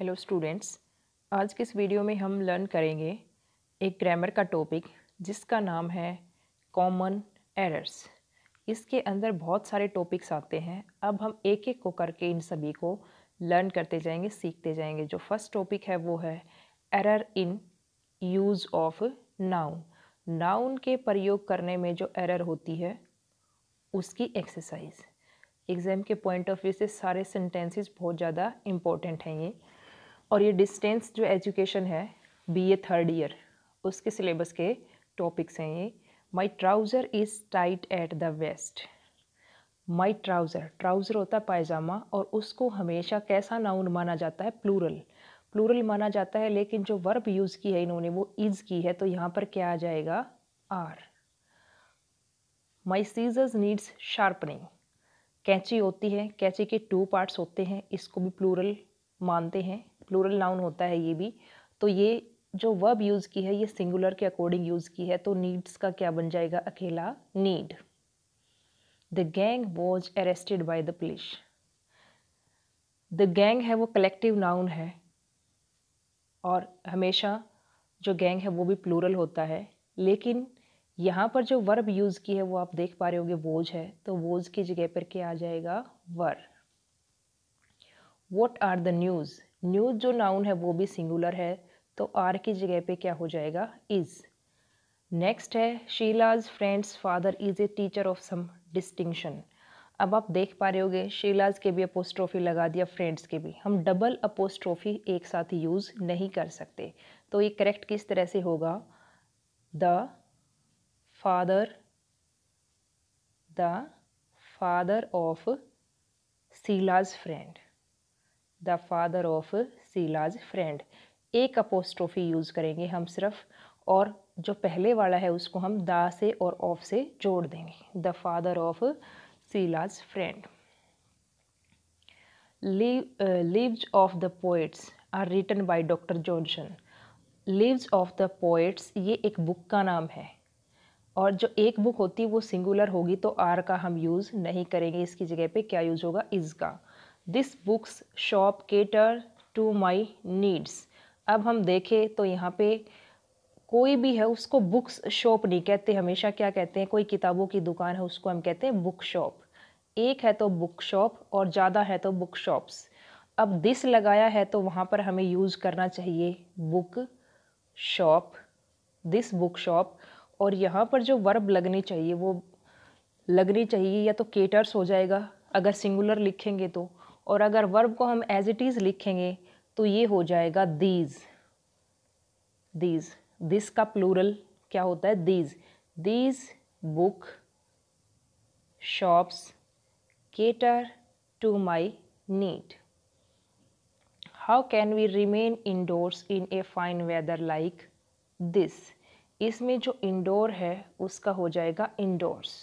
hello students आज के इस वीडियो में हम लर्न करेंगे एक ग्रामर का टॉपिक जिसका नाम है कॉमन एरर्स इसके अंदर बहुत सारे टॉपिक्स आते हैं अब हम एक एक को करके इन सभी को लर्न करते जाएंगे सीखते जाएंगे जो फर्स्ट टॉपिक है वो है error in use of noun noun के प्रयोग करने में जो एरर होती है उसकी एक्सरसाइज एग्ज़ाम के पॉइंट ऑफ व्यू से सारे सेंटेंसेस बहुत ज़्यादा इम्पोर्टेंट हैं ये और ये डिस्टेंस जो एजुकेशन है बी ए थर्ड ईयर उसके सिलेबस के टॉपिक्स हैं ये my trouser is tight at the waist my trouser trouser होता है पायजामा और उसको हमेशा कैसा नाउन माना जाता है प्लूरल प्लूरल माना जाता है लेकिन जो वर्ब यूज़ की है इन्होंने वो इज़ की है तो यहाँ पर क्या आ जाएगा are my scissors needs sharpening कैंची होती है कैंची के टू पार्ट्स होते हैं इसको भी प्लूरल मानते हैं प्लूरल नाउन होता है ये भी तो ये जो वर्ब यूज़ की है ये सिंगुलर के अकॉर्डिंग यूज़ की है तो नीड्स का क्या बन जाएगा अकेला need the gang was arrested by the police the gang है वो कलेक्टिव नाउन है और हमेशा जो गैंग है वो भी प्लूरल होता है लेकिन यहाँ पर जो वर्ब यूज़ की है वो आप देख पा रहे होंगे वोज है तो वोज की जगह पर क्या आ जाएगा were what are the news news जो नाउन है वो भी सिंगुलर है तो आर की जगह पे क्या हो जाएगा इज़ नेक्स्ट है Sheela's friends father is a teacher of some distinction अब आप देख पा रहे होगे शीलाज के भी अपोस्ट्रोफी लगा दिया फ्रेंड्स के भी हम डबल अपोस्ट्रोफी एक साथ यूज़ नहीं कर सकते तो ये करेक्ट किस तरह से होगा the father the father of Sheela's friend the father of Sheela's friend एक अपोस्ट्रोफी यूज़ करेंगे हम सिर्फ और जो पहले वाला है उसको हम दा से और ऑफ से जोड़ देंगे the father of Sheela's friend lives of the poets are written by doctor Johnson lives of the poets ये एक बुक का नाम है और जो एक बुक होती है वो सिंगुलर होगी तो आर का हम यूज़ नहीं करेंगे इसकी जगह पे क्या यूज़ होगा इज़ का this books shop cater to my needs अब हम देखें तो यहाँ पे कोई भी है उसको बुक्स शॉप नहीं कहते हमेशा क्या कहते हैं कोई किताबों की दुकान है उसको हम कहते हैं बुक शॉप एक है तो बुक शॉप और ज़्यादा है तो बुक शॉप्स अब दिस लगाया है तो वहाँ पर हमें यूज़ करना चाहिए book shop this book shop और यहाँ पर जो वर्ब लगनी चाहिए वो लगनी चाहिए या तो केटर्स हो जाएगा अगर सिंगुलर लिखेंगे तो और अगर वर्ब को हम एज इट इज़ लिखेंगे तो ये हो जाएगा दीज दीज दिस का प्लूरल क्या होता है these these book shops cater to my need how can we remain indoors in a fine weather like this इसमें जो इंडोर है उसका हो जाएगा इंडोर्स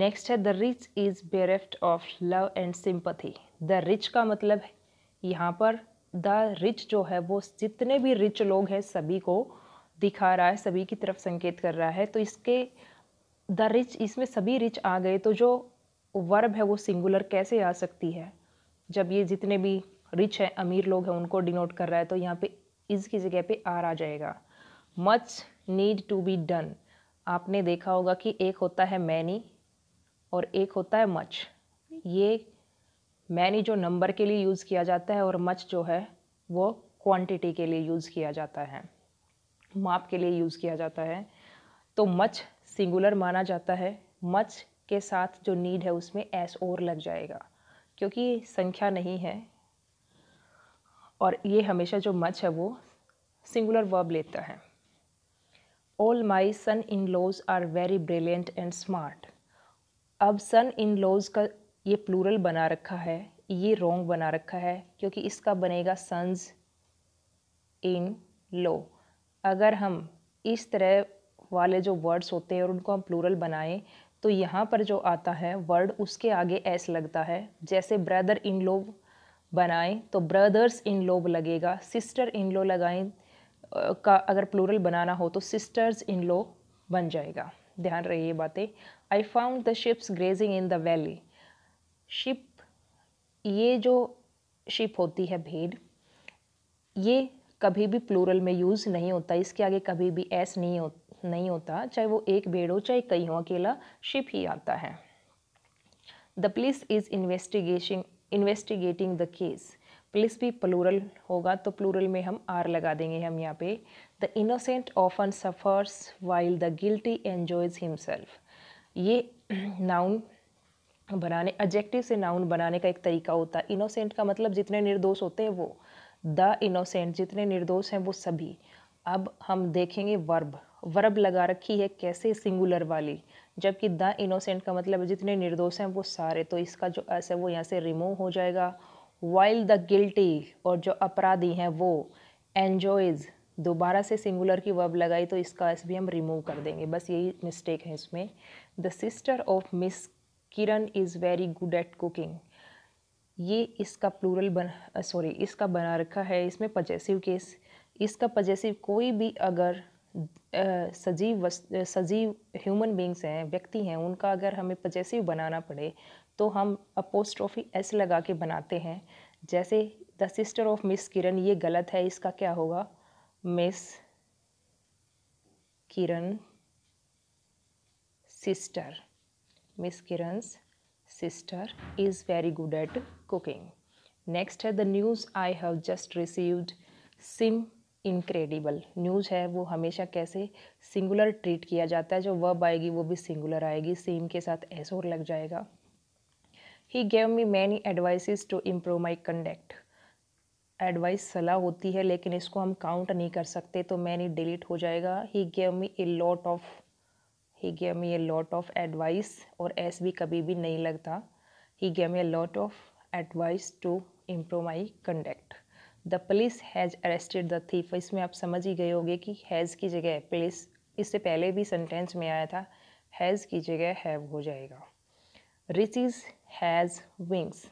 नेक्स्ट है the rich is bereft of love and sympathy the rich का मतलब है यहाँ पर द रिच जो है वो जितने भी रिच लोग हैं सभी को दिखा रहा है सभी की तरफ संकेत कर रहा है तो इसके द रिच इसमें सभी रिच आ गए तो जो वर्ब है वो सिंगुलर कैसे आ सकती है जब ये जितने भी रिच हैं अमीर लोग हैं उनको डिनोट कर रहा है तो यहाँ पे इस की जगह पे आर आ जाएगा much need to be done आपने देखा होगा कि एक होता है मैनी और एक होता है मच ये मैनी जो नंबर के लिए यूज़ किया जाता है और मच जो है वो क्वांटिटी के लिए यूज़ किया जाता है माप के लिए यूज़ किया जाता है तो मच सिंगुलर माना जाता है मच के साथ जो नीड है उसमें एस और लग जाएगा क्योंकि संख्या नहीं है और ये हमेशा जो मच है वो सिंगुलर वर्ब लेता है all my son in laws are very brilliant and smart अब सन इन लॉज का ये प्लूरल बना रखा है ये रोंग बना रखा है क्योंकि इसका बनेगा सन्स इन लॉ अगर हम इस तरह वाले जो वर्ड्स होते हैं और उनको हम प्लूरल बनाएं तो यहाँ पर जो आता है वर्ड उसके आगे एस लगता है जैसे ब्रदर इन लॉ बनाएं तो ब्रदर्स इन लॉ लगेगा सिस्टर इन लॉ लगाएं का अगर प्लूरल बनाना हो तो सिस्टर्स इन लॉ बन जाएगा ध्यान रहे ये बातें I found the sheeps grazing in the valley sheep ये जो शिप होती है भेड़ ये कभी भी प्लूरल में यूज़ नहीं होता इसके आगे कभी भी एस नहीं हो नहीं होता चाहे वो एक भेड़ हो चाहे कई हो अकेला शिप ही आता है the police is investigation investigating the case police भी प्लूरल होगा तो प्लूरल में हम आर लगा देंगे हम यहाँ पे the innocent often suffers while the guilty enjoys himself ये नाउन बनाने एडजेक्टिव से नाउन बनाने का एक तरीका होता है इनोसेंट का मतलब जितने निर्दोष होते हैं वो द इनोसेंट जितने निर्दोष हैं वो सभी अब हम देखेंगे वर्ब वर्ब लगा रखी है कैसे सिंगुलर वाली जबकि द इनोसेंट का मतलब जितने निर्दोष हैं वो सारे तो इसका जो एस है वो यहाँ से रिमूव हो जाएगा वाइल द गिल्टी और जो अपराधी हैं वो एन्जॉयज़ दोबारा से सिंगुलर की वर्ब लगाई तो इसका एस भी हम रिमूव कर देंगे बस यही मिस्टेक है इसमें the sister of miss Kiran is very good at cooking ये इसका प्लूरल बन सॉरी इसका बना रखा है इसमें पजेसिव केस इसका पजेसिव कोई भी अगर सजीव सजीव ह्यूमन बींग्स हैं व्यक्ति हैं उनका अगर हमें पजेसिव बनाना पड़े तो हम अपोस्ट्रॉफी एस लगा के बनाते हैं जैसे the sister of miss Kiran ये गलत है इसका क्या होगा miss Kiran sister miss Kiran sister is very good at cooking next है the news I have just received some incredible news है वो हमेशा कैसे सिंगुलर ट्रीट किया जाता है जो वर्ब आएगी वो भी सिंगुलर आएगी सिम के साथ एस और लग जाएगा he gave me many advices to improve my conduct advice सलाह होती है लेकिन इसको हम काउंट नहीं कर सकते तो मैनी डिलीट हो जाएगा he gave me a lot of he gave me a lot of advice और एस भी कभी भी नहीं लगता he gave me a lot of advice to improve my conduct the police has arrested the thief इसमें आप समझ ही गए होगे कि हैज़ की जगह पुलिस इससे पहले भी सेंटेंस में आया था हैज़ की जगह हैव हो जाएगा रिचिज हैज़ विंग्स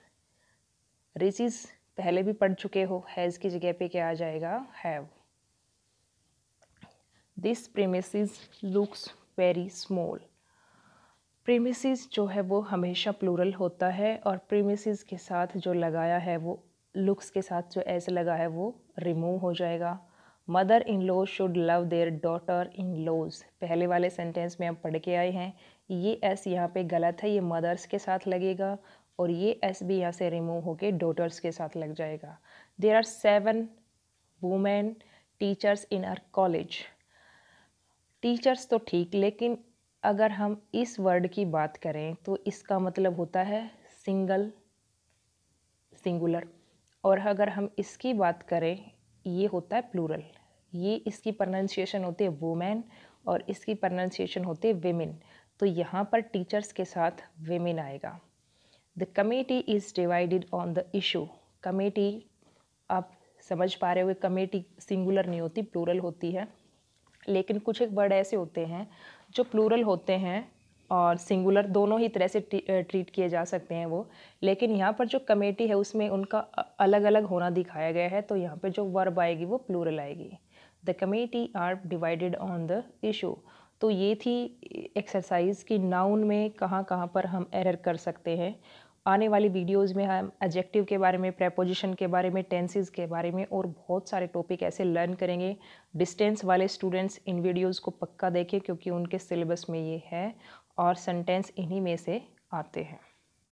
रिचिज पहले भी पढ़ चुके हो हैज़ की जगह पे क्या आ जाएगा have this premise looks very small premise जो है वो हमेशा प्लूरल होता है और प्रेमिस के साथ जो लगाया है वो लुक्स के साथ जो ऐसे लगा है वो रिमूव हो जाएगा mother in laws should love their daughter in laws पहले वाले सेंटेंस में हम पढ़ के आए हैं ये एस यहाँ पे गलत है ये मदर्स के साथ लगेगा और ये एस भी यहाँ से रिमूव होके डॉटर्स के साथ लग जाएगा there are seven women teachers in our college teachers तो ठीक लेकिन अगर हम इस वर्ड की बात करें तो इसका मतलब होता है सिंगल सिंगुलर और अगर हम इसकी बात करें ये होता है प्लूरल ये इसकी प्रनाउंसिएशन होती है वुमेन और इसकी प्रनाउंसिएशन होती है वेमेन तो यहाँ पर टीचर्स के साथ वेमेन आएगा the committee is divided on the issue committee आप समझ पा रहे हो कमेटी सिंगुलर नहीं होती प्लूरल होती है लेकिन कुछ एक वर्ड ऐसे होते हैं जो प्लूरल होते हैं और सिंगुलर दोनों ही तरह से ट्रीट किए जा सकते हैं वो लेकिन यहाँ पर जो कमेटी है उसमें उनका अलग अलग होना दिखाया गया है तो यहाँ पर जो वर्ब आएगी वो प्लूरल आएगी the committee are divided on the issue तो ये थी एक्सरसाइज कि नाउन में कहाँ कहाँ पर हम एरर कर सकते हैं आने वाली वीडियोस में हम एडजेक्टिव के बारे में प्रेपोजिशन के बारे में टेंसेस के बारे में और बहुत सारे टॉपिक ऐसे लर्न करेंगे डिस्टेंस वाले स्टूडेंट्स इन वीडियोस को पक्का देखें क्योंकि उनके सिलेबस में ये है और सेंटेंस इन्हीं में से आते हैं